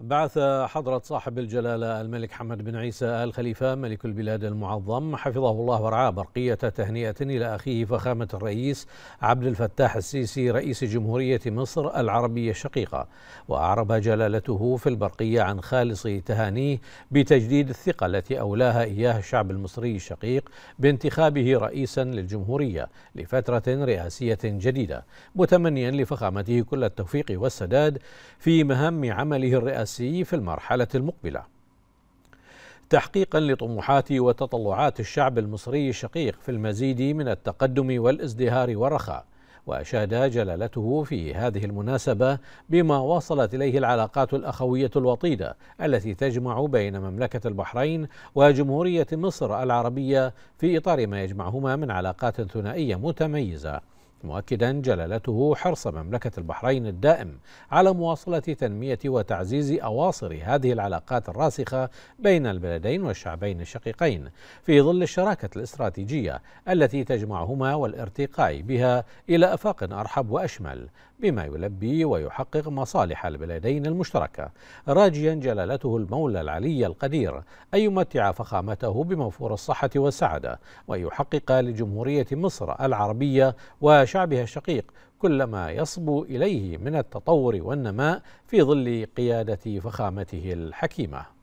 بعث حضرة صاحب الجلالة الملك حمد بن عيسى آل خليفة ملك البلاد المعظم حفظه الله ورعاه برقية تهنئة إلى أخيه فخامة الرئيس عبد الفتاح السيسي رئيس جمهورية مصر العربية الشقيقة وأعرب جلالته في البرقية عن خالص تهانيه بتجديد الثقة التي أولاها إياه الشعب المصري الشقيق بانتخابه رئيسا للجمهورية لفترة رئاسية جديدة متمنيا لفخامته كل التوفيق والسداد في مهام عمله الرئاسي السياسي في المرحلة المقبلة. تحقيقا لطموحات وتطلعات الشعب المصري الشقيق في المزيد من التقدم والازدهار والرخاء. وأشاد جلالته في هذه المناسبة بما وصلت إليه العلاقات الأخوية الوطيدة التي تجمع بين مملكة البحرين وجمهورية مصر العربية في إطار ما يجمعهما من علاقات ثنائية متميزة مؤكدا جلالته حرص مملكة البحرين الدائم على مواصلة تنمية وتعزيز أواصر هذه العلاقات الراسخة بين البلدين والشعبين الشقيقين في ظل الشراكة الاستراتيجية التي تجمعهما والارتقاء بها إلى أفاق أرحب وأشمل بما يلبي ويحقق مصالح البلدين المشتركة راجيا جلالته المولى العلي القدير أن يمتع فخامته بموفور الصحة والسعادة ويحقق لجمهورية مصر العربية وشعبها الشقيق كل ما يصبو إليه من التطور والنماء في ظل قيادة فخامته الحكيمة